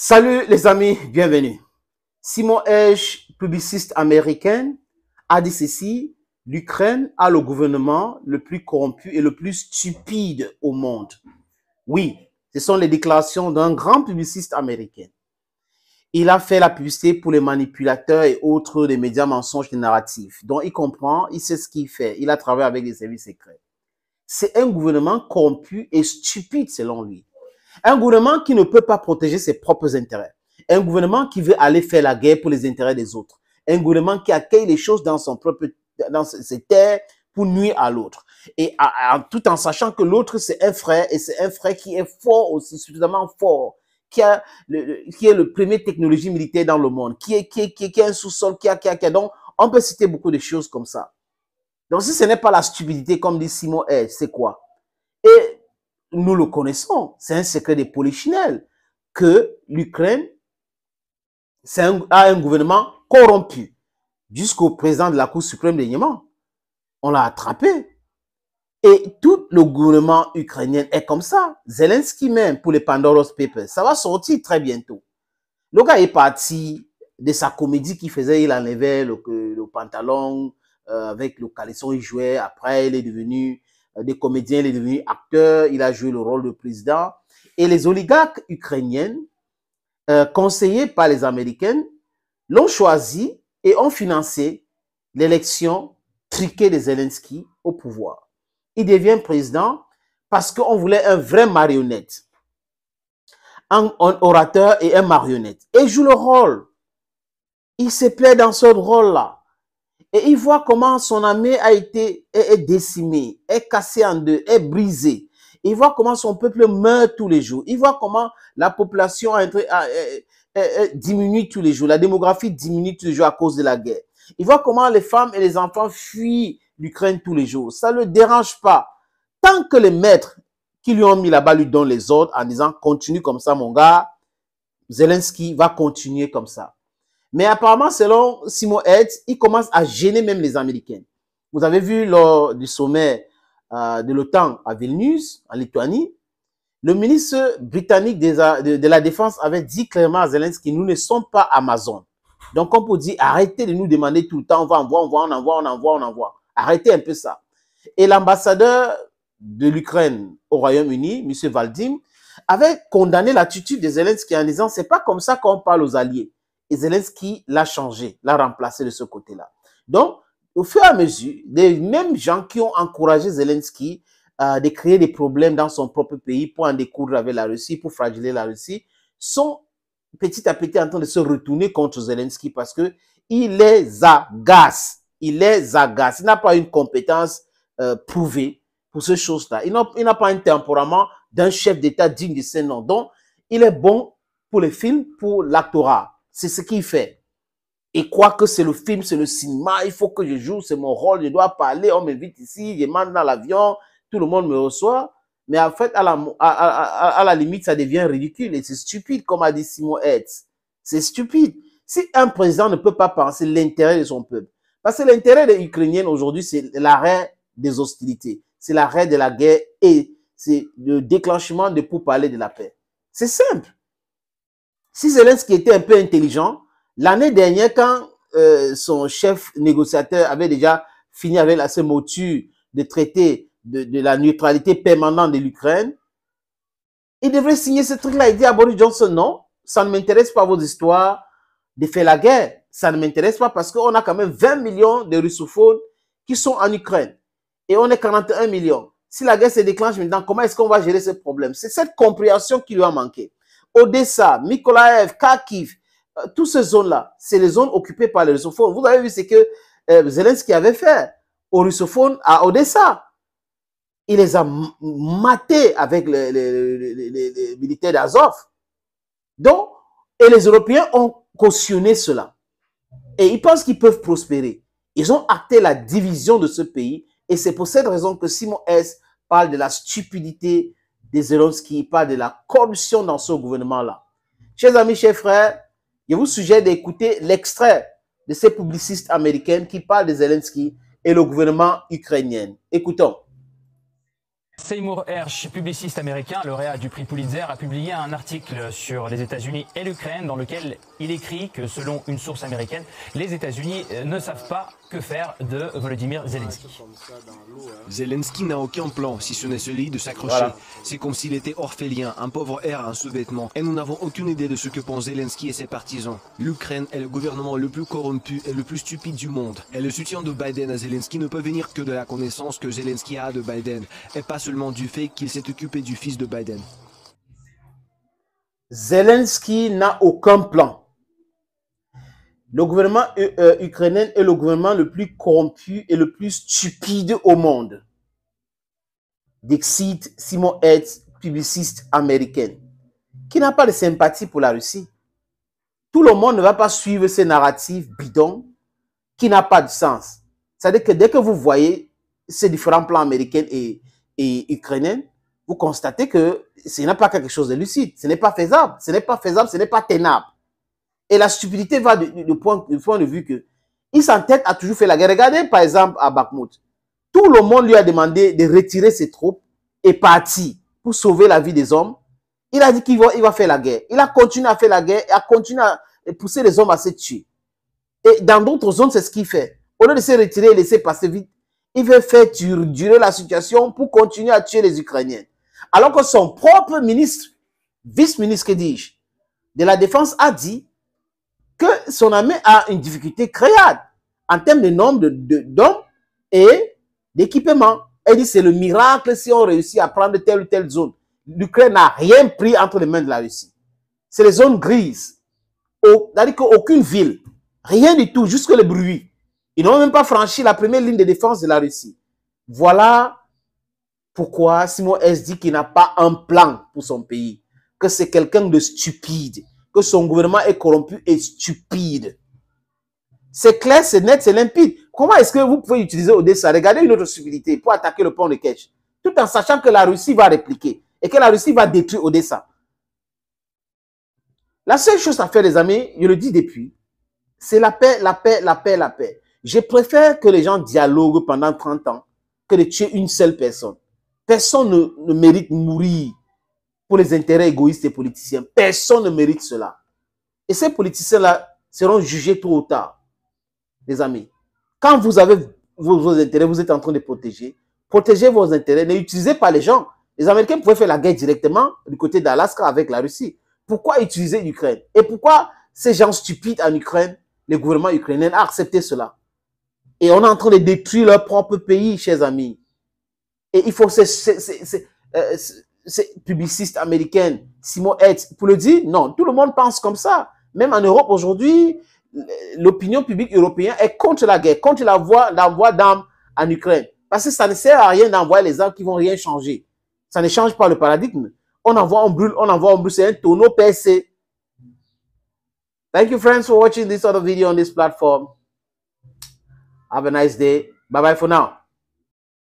Salut les amis, bienvenue. Simon H, publiciste américain, a dit ceci, l'Ukraine a le gouvernement le plus corrompu et le plus stupide au monde. Oui, ce sont les déclarations d'un grand publiciste américain. Il a fait la publicité pour les manipulateurs et autres des médias mensonges et narratifs. Donc il comprend, il sait ce qu'il fait, il a travaillé avec les services secrets. C'est un gouvernement corrompu et stupide selon lui. Un gouvernement qui ne peut pas protéger ses propres intérêts. Un gouvernement qui veut aller faire la guerre pour les intérêts des autres. Un gouvernement qui accueille les choses dans son propre, dans ses terres pour nuire à l'autre. Et tout en sachant que l'autre, c'est un frère et c'est un frère qui est fort aussi, suffisamment fort. Qui, qui est le premier technologie militaire dans le monde, qui est, un sous-sol, qui a, Donc, on peut citer beaucoup de choses comme ça. Donc, si ce n'est pas la stupidité, comme dit Simon, eh, c'est quoi? Et nous le connaissons, c'est un secret des polichinelles, que l'Ukraine a un gouvernement corrompu. Jusqu'au président de la Cour suprême dernièrement, on l'a attrapé. Et tout le gouvernement ukrainien est comme ça. Zelensky même, pour les Pandora's Papers, ça va sortir très bientôt. Le gars est parti de sa comédie qu'il faisait, il enlevait le, pantalon euh, avec le caleçon, il jouait. Après, il est devenu euh, des comédiens, il est devenu acteur, il a joué le rôle de président. Et les oligarques ukrainiennes, euh, conseillés par les Américaines, l'ont choisi et ont financé l'élection triquée de Zelensky au pouvoir. Il devient président parce qu'on voulait un vrai marionnette, un, un orateur et un marionnette. Et il joue le rôle. Il se plaît dans ce rôle-là. Et il voit comment son armée a été est, décimée, est cassée en deux, est brisée. Il voit comment son peuple meurt tous les jours. Il voit comment la population a, diminue tous les jours. La démographie diminue tous les jours à cause de la guerre. Il voit comment les femmes et les enfants fuient l'Ukraine tous les jours. Ça ne le dérange pas. Tant que les maîtres qui lui ont mis là-bas lui donnent les ordres en disant continue comme ça, mon gars, Zelensky va continuer comme ça. Mais apparemment, selon Simon il commence à gêner même les Américains. Vous avez vu lors du sommet euh, de l'OTAN à Vilnius, en Lituanie, le ministre britannique de, la Défense avait dit clairement à Zelensky, nous ne sommes pas Amazon. Donc on peut dire, arrêtez de nous demander tout le temps, on va envoyer, on va on envoie, on envoie, on envoie. Arrêtez un peu ça. Et l'ambassadeur de l'Ukraine au Royaume-Uni, M. Valdim, avait condamné l'attitude de Zelensky en disant, c'est pas comme ça qu'on parle aux alliés. Et Zelensky l'a changé, l'a remplacé de ce côté-là. Donc, au fur et à mesure, les mêmes gens qui ont encouragé Zelensky à euh, créer des problèmes dans son propre pays pour en découdre avec la Russie, pour fragiliser la Russie, sont petit à petit en train de se retourner contre Zelensky parce que il les agace. Il les agace. Il n'a pas une compétence euh, prouvée pour ces choses-là. Il n'a pas un tempérament d'un chef d'État digne de ce nom. Donc, il est bon pour les films, pour l'actorat. C'est ce qu'il fait. Et croit que c'est le film, c'est le cinéma, il faut que je joue, c'est mon rôle, je dois parler, on m'invite ici, je monte dans l'avion, tout le monde me reçoit. Mais en fait, à la, à, la limite, ça devient ridicule et c'est stupide, comme a dit Simon Hetz. C'est stupide. Si un président ne peut pas penser l'intérêt de son peuple, parce que l'intérêt des Ukrainiens aujourd'hui, c'est l'arrêt des hostilités, c'est l'arrêt de la guerre et c'est le déclenchement de pour parler de la paix. C'est simple si Zelensky était un peu intelligent, l'année dernière, quand euh, son chef négociateur avait déjà fini avec la motu de traité de, la neutralité permanente de l'Ukraine, il devrait signer ce truc-là et dire à Boris Johnson, non, ça ne m'intéresse pas vos histoires de faire la guerre. Ça ne m'intéresse pas parce qu'on a quand même 20 millions de russophones qui sont en Ukraine et on est 41 millions. Si la guerre se déclenche maintenant, comment est-ce qu'on va gérer ce problème C'est cette compréhension qui lui a manqué. Odessa, Mykolaiv, Kharkiv, euh, toutes ces zones-là, c'est les zones occupées par les russophones. Vous avez vu ce que euh, Zelensky avait fait aux russophones à Odessa. Il les a matés avec les, les militaires d'Azov. Donc, et les Européens ont cautionné cela. Et ils pensent qu'ils peuvent prospérer. Ils ont acté la division de ce pays. Et c'est pour cette raison que Simon S parle de la stupidité de Zelensky, parle de la corruption dans ce gouvernement-là. Chers amis, chers frères, je vous suggère d'écouter l'extrait de ces publicistes américains qui parlent de Zelensky et le gouvernement ukrainien. Écoutons. Seymour Hersh, publiciste américain, lauréat du prix Pulitzer, a publié un article sur les États-Unis et l'Ukraine dans lequel il écrit que selon une source américaine, les États-Unis euh, ne savent pas que faire de Volodymyr Zelensky Zelensky n'a aucun plan, si ce n'est celui de s'accrocher. C'est comme s'il était orphelin, un pauvre air à un sous-vêtement. Et nous n'avons aucune idée de ce que pensent Zelensky et ses partisans. L'Ukraine est le gouvernement le plus corrompu et le plus stupide du monde. Et le soutien de Biden à Zelensky ne peut venir que de la connaissance que Zelensky a de Biden, et pas seulement du fait qu'il s'est occupé du fils de Biden. Zelensky n'a aucun plan. Le gouvernement euh, euh, ukrainien est le gouvernement le plus corrompu et le plus stupide au monde. Dixit Simon Hertz, publiciste américaine, qui n'a pas de sympathie pour la Russie. Tout le monde ne va pas suivre ces narratives bidons qui n'ont pas de sens. C'est-à-dire que dès que vous voyez ces différents plans américains et, et ukrainiens, vous constatez que ce n'est pas quelque chose de lucide, ce n'est pas faisable, ce n'est pas faisable, ce n'est pas tenable. Et la stupidité va du, point, de vue que il s'entête à toujours faire la guerre. Regardez par exemple à Bakhmut. Tout le monde lui a demandé de retirer ses troupes et parti pour sauver la vie des hommes. Il a dit qu'il va, il va faire la guerre. Il a continué à faire la guerre et a continué à pousser les hommes à se tuer. Et dans d'autres zones, c'est ce qu'il fait. Au lieu de se retirer et laisser passer vite, il veut faire durer la situation pour continuer à tuer les Ukrainiens. Alors que son propre ministre, vice-ministre, que dis-je, de la Défense a dit que son armée a une difficulté créable en termes de nombre d'hommes et d'équipement. Elle dit c'est le miracle si on réussit à prendre telle ou telle zone. L'Ukraine n'a rien pris entre les mains de la Russie. C'est les zones grises. C'est-à-dire qu'aucune ville, rien du tout, jusque le bruit. Ils n'ont même pas franchi la première ligne de défense de la Russie. Voilà pourquoi Simon S dit qu'il n'a pas un plan pour son pays, que c'est quelqu'un de stupide que son gouvernement est corrompu et stupide. C'est clair, c'est net, c'est limpide. Comment est-ce que vous pouvez utiliser Odessa Regardez une autre civilité pour attaquer le pont de Kerch, tout en sachant que la Russie va répliquer et que la Russie va détruire Odessa. La seule chose à faire, les amis, je le dis depuis, c'est la paix, la paix, la paix, la paix. Je préfère que les gens dialoguent pendant 30 ans que de tuer une seule personne. Personne ne mérite mourir pour les intérêts égoïstes des politiciens. Personne ne mérite cela. Et ces politiciens-là seront jugés tôt ou tard, les amis. Quand vous avez vos, intérêts, vous êtes en train de protéger. Protégez vos intérêts, n'utilisez pas les gens. Les Américains pouvaient faire la guerre directement du côté d'Alaska avec la Russie. Pourquoi utiliser l'Ukraine Et pourquoi ces gens stupides en Ukraine, le gouvernement ukrainien a accepté cela Et on est en train de détruire leur propre pays, chers amis. Et il faut euh, publiciste américaine, Simon Hetz, pour le dire, non, tout le monde pense comme ça. Même en Europe aujourd'hui, l'opinion publique européenne est contre la guerre, contre la voie, l'envoi d'armes en Ukraine. Parce que ça ne sert à rien d'envoyer les armes qui vont rien changer. Ça ne change pas le paradigme. On envoie, on brûle, on envoie, on brûle. C'est un tonneau percé. Thank you, friends, for watching this other video on this platform. Have a nice day. Bye-bye for now.